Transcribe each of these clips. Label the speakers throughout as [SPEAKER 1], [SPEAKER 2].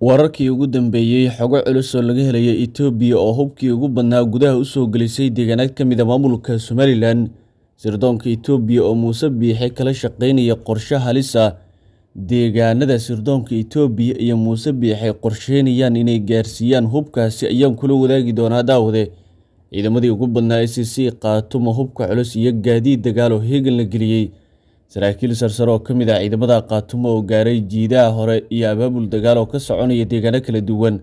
[SPEAKER 1] Wararkii ugu dambeeyey xogo culus oo laga helaya Itoobiya oo hubkii ugu badnaa gudaha u soo gelisay deegaanaad ka mid a ah maamulka Somalilan, sirdoonka Itoobiya oo Muuse Biixi kala shaqaynaya qorshe halisa ah. Deegaanada sirdoonka Itoobiya iyo Muuse Biixi qorsheynayaan inay gaarsiiyaan hubkaasi ayaan kula wadaagi doonaa daawade. Ciidamadii ugu badnaa ICC e qaato qaatuma hubka culus iyo gaadiid dagaal oo heegan la geliyey saraakiil sarsare oo ka mid ah ciidamada qaatumo oo gaaray jiidaha hore iyo abaabul dagaal oo ka soconaya deegaano kala duwan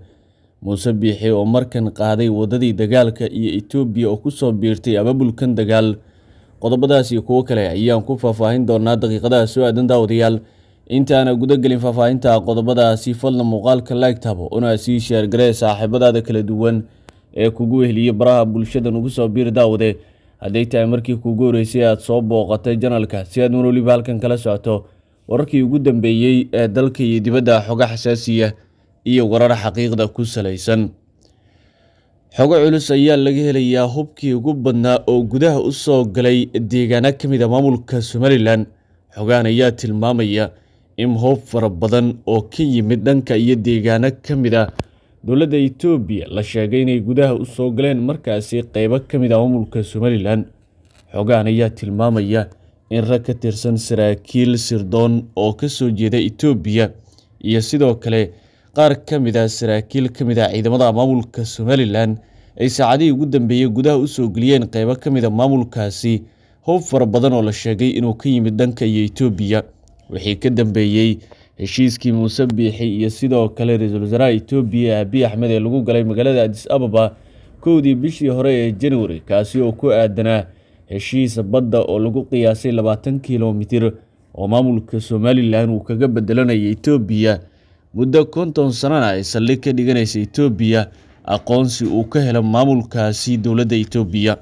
[SPEAKER 1] muuse biixi oo markan qaaday waddadii dagaalka iyo etoobiya oo ku soo biirtay abaabulkan dagaal qodobadaas iyo kuwo kale ayaan ku faahfaahin doonaa daqiiqadaha soo aadan daawadayaal intaana guda gelin faahfaahinta qodobadaasi fadla muuqaalka laygtabo una sii sheergaree saaxiibadaada kala duwan ee kugu weheliya baraha bulshada nugu soo biir daawade hadday tahay markii kuugu horeysay aad soo booqatay janalka si aad mar weliba halkan kala socoto wararkii ugu dambeeyey ee dalka iyo dibadda xoga xasaasiya iyo warar xaqiiqda ku salaysan xogo culus ayaa laga helayaa hubkii ugu badnaa oo gudaha u soo galay deegaano ka mid a ah maamulka somalilan xogaan ayaa tilmaamaya in hoob fara badan oo ka yimid dhanka iyo deegaano ka mid a ah dowladda itoobiya la sheegay inay gudaha u soo galeen markaasi qeybo ka mid a ah maamulka somalilan xoogaan ayaa tilmaamaya in rag ka tirsan saraakiil sirdoon oo ka soo jeeda itoobiya iyo sidoo kale qaar ka mid a ah saraakiil ka mid ah ciidamada maamulka somalilan ay saacadihii ugu dambeeyey gudaha u soo geliyeen qeybo ka mid a ah maamulkaasi hoob fara badan oo la sheegay inuu ka yimid dhanka iyo itoobiya wixii ka dambeeyey heshiiskii muuse biixi iyo sidoo kale ra-iisul wasaaraha itoobiya abiy axmed ee lagu galay magaalada adis ababa kowdii bishii hore ee januari kaasi oo ku aadanaa heshiis badda oo lagu qiyaasay labaatan kilomitir oo maamulka somalilan uu kaga bedelanaya etoobiya muddo konton sanana ay saldhig ka dhiganaysa etoobiya aqoonsi uu ka helo maamulkaasi dowladda itoobiya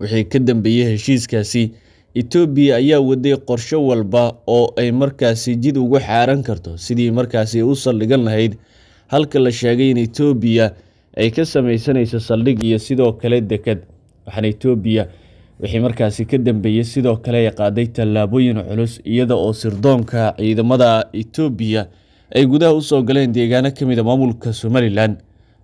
[SPEAKER 1] wixii ka dambeeyey heshiiskaasi Itoobiya ayaa waday qorsho walba oo ay markaasi jid ugu xaaran karto sidii markaasi u saldhigan lahayd halka la sheegay in etoobiya ay ka samaysanayso saldhig iyo sidoo kale dekad waxaana Itoobiya wixii markaasi ka dambeeyey sidoo kale ay qaaday tallaabooyin culus iyada oo sirdoonka ciidamada Itoobiya ay gudaha usoo galeen deegaano ka mid a ah maamulka Somalilan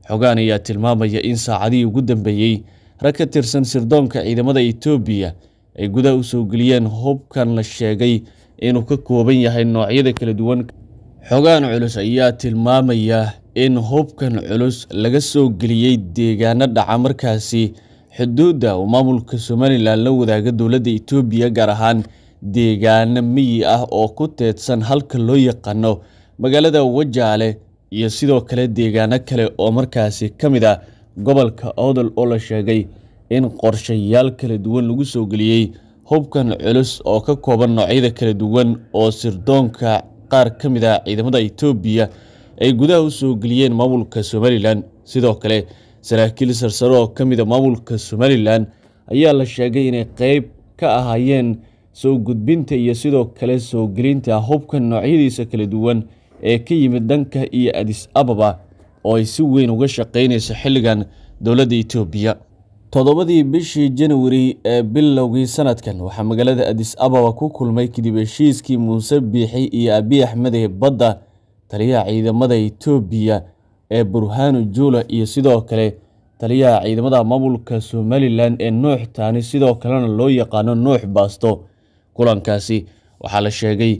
[SPEAKER 1] xogaan ayaa tilmaamaya in saacadihii ugu dambeeyey rag ka tirsan sirdoonka ciidamada Itoobiya ay gudaha usoo geliyeen hubkan la sheegay inuu ka kooban yahay noocyada kala duwan xogaan culus ayaa tilmaamaya in hubkan culus laga soo geliyey deegaano dhaca markaasi xuduudda uu maamulka somalilan la wadaaga dowladda etoobiya gaar ahaan deegaano miyi ah oo ku teedsan halka loo yaqaano magaalada wajaale iyo sidoo kale deegaano kale oo markaasi ka mid a ah gobolka odol oo la sheegay in qorshayaal kala duwan lagu soo geliyey hubkan culus oo ka kooban noocyada kala duwan oo sirdoonka qaar ka mid ah ciidamada itoobiya ay gudaha u soo geliyeen maamulka somalilan sidoo kale saraakiil sarsaro oo ka mida ah maamulka somalilan ayaa la sheegay inay qeyb ka ahaayeen soo gudbinta iyo sidoo kale soo gelinta hubkan noocyadiisa kala duwan ee ka yimid dhanka iyo adis ababa oo ay si weyn uga shaqaynayso xilligan dowladda etoobiya toddobadii bishii janwari ee bilowgii sanadkan waxaa magaalada adis ababa ku kulmay kadib heshiiskii muuse biixi iyo abiy axmed ee badda taliyaha ciidamada etoobiya ee burhaanu juula iyo sidoo kale taliyaha ciidamada maamulka somalilan ee nuux taani sidoo kalena loo yaqaano nuux baasto kulankaasi waxaa la sheegay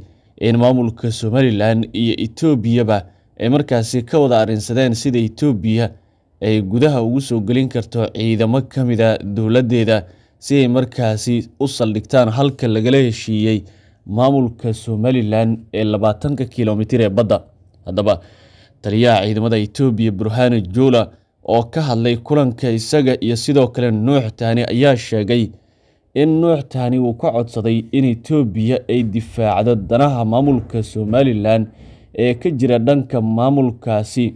[SPEAKER 1] in maamulka somalilan iyo etoobiyaba ay markaasi ka wada arrinsadeen sida etoobiya ay gudaha ugu soo gelin karto ciidamo ka a ah dowladdeeda si ay markaasi u saldhigtaan halka lagala heshiiyey maamulka somalilan ee labaatanka kilomitir ee badda haddaba taliyaha ciidamada etoobiya burhano juula oo ka hadlay kulanka isaga iyo sidoo kale nuux taani ayaa sheegay in nuux taani uu ka codsaday in etoobiya ay difaacdo danaha maamulka somalilan ee ka jira dhanka maamulkaasi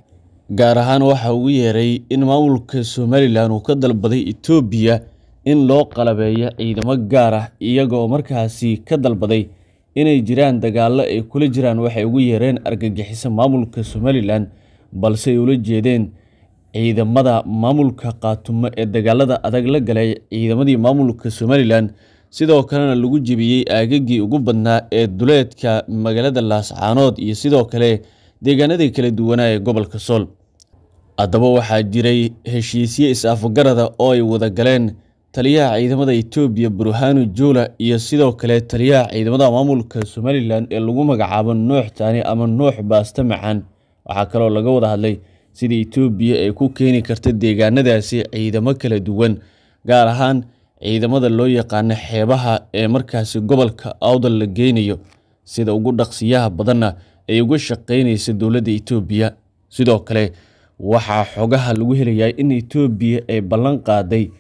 [SPEAKER 1] gaar ahaan waxa uu yeeray in maamulka somalilan uu ka dalbaday etoobiya in loo qalabeeyo ciidamo gaar ah iyagoo markaasi ka dalbaday inay jiraan dagaallo ay kula jiraan waxay ugu yeereen argagixiso maamulka somalilan balse ay ula jeedeen ciidamada maamulka qaatumo ee dagaalada adag la galay ciidamadii maamulka somalilan sidoo kalena lagu jebiyey aagagii ugu badnaa ee duleedka magaalada Laascaanood iyo sidoo kale deegaanadii kala duwanaa ee gobolka Sool haddaba waxaa jiray heshiisye is-afgarada oo ay wada galeen taliyaha ciidamada etoobiya burhanu joola iyo sidoo kale taliyaha ciidamada maamulka somalilan ee lagu magacaabo nuux taani ama nuux baaste macaan waxaa kaloo laga wada hadlay sida etoobiya ay ku keeni karta deegaanadaasi ciidamo kala duwan gaar ahaan ciidamada loo yaqaano xeebaha ee markaasi gobolka awdal la geynayo sida ugu dhaqsiyaha badanna ay uga shaqaynaysa dowladda etoobiya sidoo kale waxaa xogaha lagu helayaa in Itoobiya ay ballan qaaday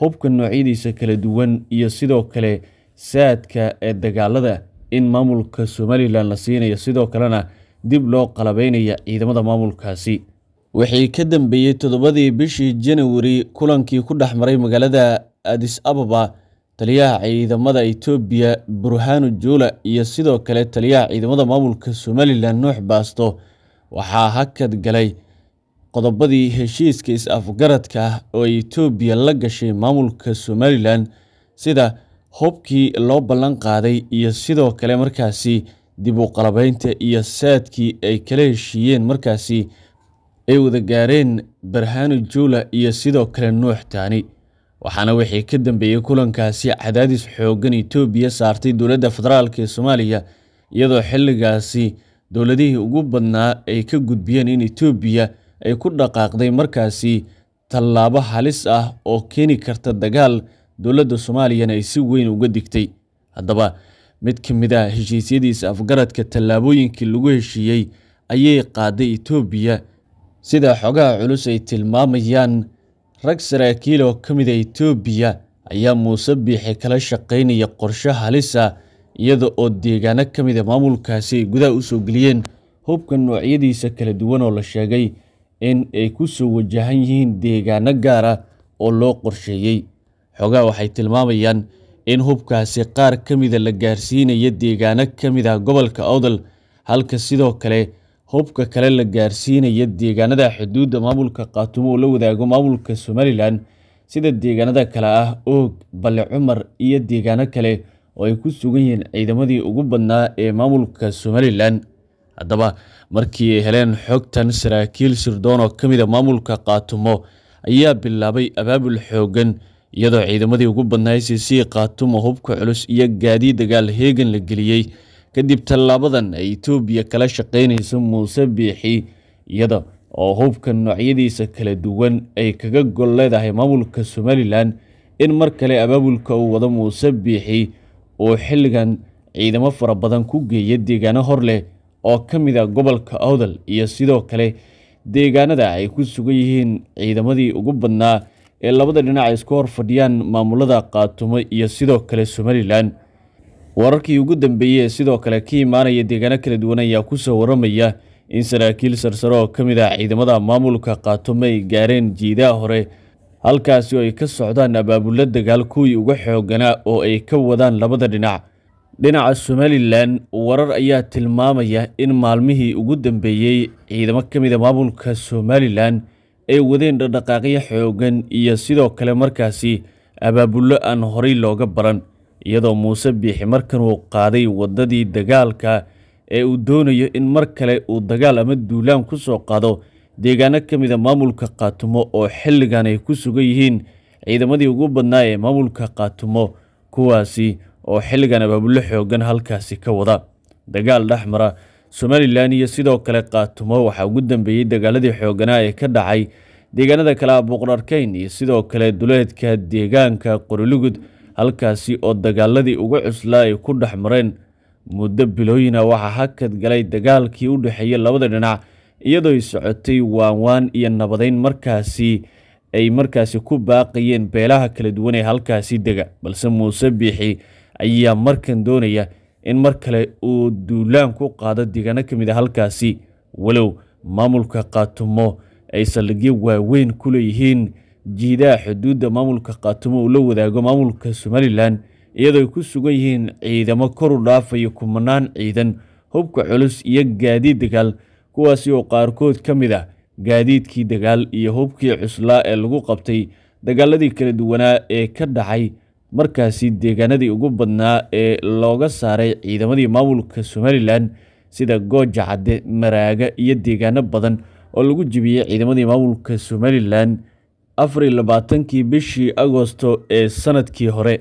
[SPEAKER 1] hubka noocyadiisa kala duwan iyo sidoo kale saadka ee dagaalada in maamulka somalilan la siinayo sidoo kalena dib loo qalabaynaya ciidamada maamulkaasi wixii ka dambeeyey toddobadii bishii janawari kulankii ku dhex maray magaalada adis ababa taliyaha ciidamada etoobiya burhanu juula iyo sidoo kale taliyaha ciidamada maamulka somalilan nuux baasto waxaa hakad galay qodobadii heshiiska is-afgaradka ah oo etoobiya la gashay maamulka somalilan sida hubkii loo ballan qaaday iyo sidoo kale markaasi dib u qalabaynta iyo saadkii ay kala heshiiyeen markaasi ay wada gaareen barhaano juula iyo sidoo kale nuux taani waxaana wixii ka dambeeyey kulankaasi cadaadis xooggan itoobiya saartay dowladda federaalk ee soomaaliya iyadoo xilligaasi dowladihii ugu badnaa ay ka gudbiyeen in itoobiya ay ku dhaqaaqday markaasi tallaabo halis ah oo keeni karta dagaal dowladda soomaaliyana ay si weyn uga digtay haddaba mid ka mid a ah heshiisyadiisa afgaradka tallaabooyinkii lagu heshiiyey ayay qaaday etoobiya sida xogaha culus ay tilmaamayaan rag saraakiil oo ka mid mida ah etoobiya ayaa muuse biixi kala shaqaynaya qorshe halisa ah, iyada oo deegaano ka mid mida maamulkaasi ay gudaha u soo geliyeen hubka noocyadiisa kala duwan oo la sheegay in ay ku soo wajahan yihiin deegaano gaara oo loo qorsheeyey xogaa waxay tilmaamayaan in hubkaasi qaar ka mida ah la gaarsiinaya deegaano ka mid ah gobolka awdal halka sidoo kale hubka kale la gaarsiinaya deegaanada xuduudda maamulka qaatumo oo la wadaago maamulka somalilan sida deegaanada kale ah oog balle cumar iyo deegaano kale oo ay ku sugan yihiin ciidamadii ugu badnaa ee maamulka somalilan haddaba markii ay heleen xogtan saraakiil sirdoon oo ka mid a ah maamulka khaatumo ayaa bilaabay abaabul xooggan iyadoo ciidamadii ugu badnaa sc kaatumo hubka culus iyo gaadii dagaal heegan la geliyey kadib tallaabadan ay etoobiya kala shaqaynayso muuse biixi iyada oo hubka noocyadiisa kala duwan ay kaga gol leedahay maamulka somalilan in mar kale abaabulka uu wado muuse biixi uu xilligan ciidamo fara badan ku geeya deegaano hor leh oo ka mid a ah gobolka awdal iyo sidoo kale deegaanada ay ku sugan yihiin ciidamadii ugu badnaa ee labada dhinac ay isku hor fadhiyaan maamulada qaatumo iyo sidoo kale somalilan wararkii ugu dambeeyey ee sidoo kale ka imaanaya deegaano kala duwan ayaa ku soo waramaya in saraakiil sarsare oo ka mid ah ciidamada maamulka qaatumo ay gaareen jiidaha hore halkaasi oo ay ka socdaan abaabullo dagaal kuwii ugu xooganaa oo ay ka wadaan labada dhinac dhinaca somalilan warar ayaa tilmaamaya in maalmihii ugu dambeeyey ciidamo ka mida ah maamulka somalilan ay wadeen dhaqdhaqaaqyo xoogan iyo sidoo kale markaasi abaabullo aan horay looga baran iyadoo muuse biixi markan uu qaaday waddadii dagaalka ee uu doonayo in mar kale uu dagaal ama duulaan ku soo qaado deegaano ka mida ah maamulka kaatumo oo xilligan ay ku sugan yihiin ciidamadii ugu badnaa ee maamulka kaatumo kuwaasi oo xilligan abaabulo xoogan halkaasi ka wada dagaal dhex mara somalilan iyo sidoo kale qaatumo waxaa ugu dambeeyey dagaaladii xooganaa ee ka dhacay deegaanada kale abuqrarkeyn iyo sidoo kale duleedka deegaanka qorilugud halkaasi oo dagaaladii ugu cuslaa ay ku dhex mareen muddo bilooyina waxaa hakad galay dagaalkii u dhexeeyey labada dhinac iyadoo ay socotay waanwaan iyo nabadeyn markaasi ay markaasi ku baaqayeen beelaha kala duwan ee halkaasi dega balse muuse biixi ayaa markan doonaya in mar kale uu duulaan ku qaado deegaano ka mid a ah halkaasi walow maamulka kaatumo ay saldhigyo waaweyn ku leeyihiin jiidaha xuduudda maamulka kaatumo uu la wadaago maamulka somalilan iyadoo ay ku sugan yihiin ciidamo kor u dhaafaya ah kumanaan ciidan hubka culus iyo gaadiid dagaal kuwaasi oo qaarkood ka mid ah gaadiidkii dagaal iyo hubkii cuslaa ee lagu qabtay dagaaladii kala duwanaa ee ka dhacay markaasi deegaanadii ugu badnaa ee looga saaray ciidamadii maamulka somalilan sida goojacadde maraaga iyo deegaano badan oo lagu jibiyey ciidamadii maamulka somalilan afar iyo labaatankii bishii agosto ee sanadkii hore